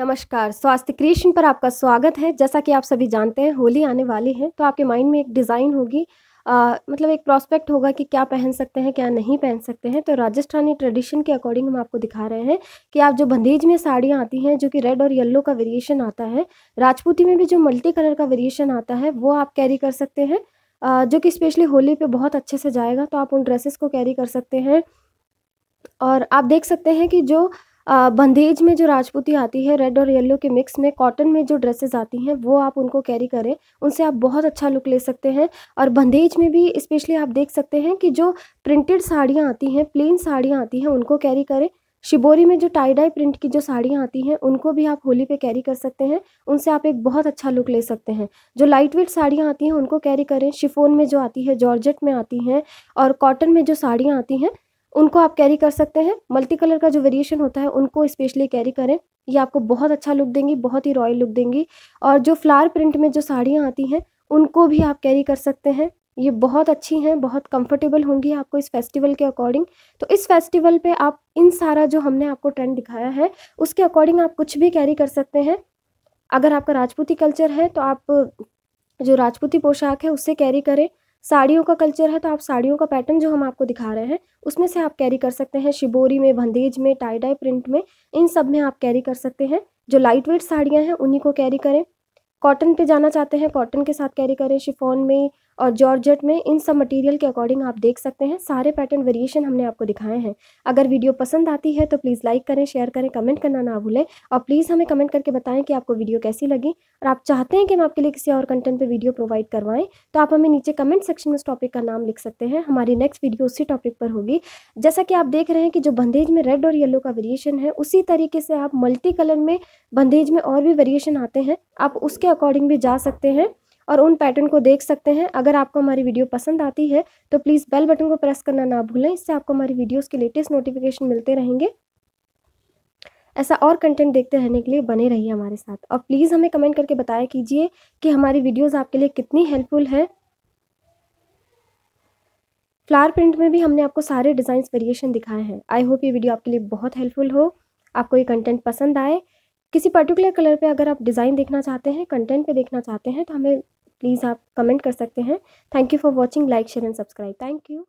नमस्कार स्वास्थ्य क्रिएशन पर आपका स्वागत है जैसा कि आप सभी जानते हैं होली आने वाली है तो आपके माइंड में एक डिज़ाइन होगी आ, मतलब एक प्रॉस्पेक्ट होगा कि क्या पहन सकते हैं क्या नहीं पहन सकते हैं तो राजस्थानी ट्रेडिशन के अकॉर्डिंग हम आपको दिखा रहे हैं कि आप जो बंदेज में साड़ियाँ आती हैं जो कि रेड और येल्लो का वेरिएशन आता है राजपूती में भी जो मल्टी कलर का वेरिएशन आता है वो आप कैरी कर सकते हैं जो कि स्पेशली होली पे बहुत अच्छे से जाएगा तो आप उन ड्रेसेस को कैरी कर सकते हैं और आप देख सकते हैं कि जो बंदेज में जो राजपूती आती है रेड और येलो के मिक्स में कॉटन में जो ड्रेसेस आती हैं वो आप उनको कैरी करें उनसे आप बहुत अच्छा लुक ले सकते हैं और बंदेज में भी स्पेशली आप देख सकते हैं कि जो प्रिंटेड साड़ियाँ आती हैं प्लेन साड़ियाँ आती हैं उनको कैरी करें शिबोरी में जो टाई डाई प्रिंट की जो साड़ियाँ आती हैं उनको भी आप होली पे कैरी कर सकते हैं उनसे आप एक बहुत अच्छा लुक ले सकते हैं जो लाइट वेट साड़ियाँ आती हैं उनको कैरी करें शिफोन में जो आती है जॉर्जेट में आती हैं और कॉटन में जो साड़ियाँ आती हैं उनको आप कैरी कर सकते हैं मल्टी कलर का जो वेरिएशन होता है उनको स्पेशली कैरी करें ये आपको बहुत अच्छा लुक देंगी बहुत ही रॉयल लुक देंगी और जो फ्लावर प्रिंट में जो साड़ियाँ आती हैं उनको भी आप कैरी कर सकते हैं ये बहुत अच्छी हैं बहुत कंफर्टेबल होंगी आपको इस फेस्टिवल के अकॉर्डिंग तो इस फेस्टिवल पे आप इन सारा जो हमने आपको ट्रेंड दिखाया है उसके अकॉर्डिंग आप कुछ भी कैरी कर सकते हैं अगर आपका राजपूती कल्चर है तो आप जो राजपूती पोशाक है उससे कैरी करें साड़ियों का कल्चर है तो आप साड़ियों का पैटर्न जो हम आपको दिखा रहे हैं उसमें से आप कैरी कर सकते हैं शिबोरी में भंदेज में टाई डाई प्रिंट में इन सब में आप कैरी कर सकते हैं जो लाइट वेट साड़ियाँ हैं उन्हीं को कैरी करें कॉटन पे जाना चाहते हैं कॉटन के साथ कैरी करें शिफॉन में और जॉर्जट में इन सब मटेरियल के अकॉर्डिंग आप देख सकते हैं सारे पैटर्न वेरिएशन हमने आपको दिखाए हैं अगर वीडियो पसंद आती है तो प्लीज़ लाइक करें शेयर करें कमेंट करना ना भूलें और प्लीज़ हमें कमेंट करके बताएं कि आपको वीडियो कैसी लगी और आप चाहते हैं कि हम आपके लिए किसी और कंटेंट पर वीडियो प्रोवाइड करवाएं तो आप हमें नीचे कमेंट सेक्शन में उस टॉपिक का नाम लिख सकते हैं हमारी नेक्स्ट वीडियो उसी टॉपिक पर होगी जैसा कि आप देख रहे हैं कि जो बंदेज में रेड और येलो का वेरिएशन है उसी तरीके से आप मल्टी कलर में बंदेज में और भी वेरिएशन आते हैं आप उसके अकॉर्डिंग भी जा सकते हैं और उन पैटर्न को देख सकते हैं अगर आपको हमारी वीडियो पसंद आती है तो प्लीज़ बेल बटन को प्रेस करना ना भूलें इससे आपको हमारी वीडियोज़ के लेटेस्ट नोटिफिकेशन मिलते रहेंगे ऐसा और कंटेंट देखते रहने के लिए बने रहिए हमारे साथ और प्लीज़ हमें कमेंट करके बताया कीजिए कि हमारी वीडियोज़ आपके लिए कितनी हेल्पफुल है फ्लावर प्रिंट में भी हमने आपको सारे डिज़ाइंस वेरिएशन दिखाए हैं आई होप ये वीडियो आपके लिए बहुत हेल्पफुल हो आपको ये कंटेंट पसंद आए किसी पर्टिकुलर कलर पे अगर आप डिज़ाइन देखना चाहते हैं कंटेंट पे देखना चाहते हैं तो हमें प्लीज़ आप कमेंट कर सकते हैं thank you for watching like share and subscribe thank you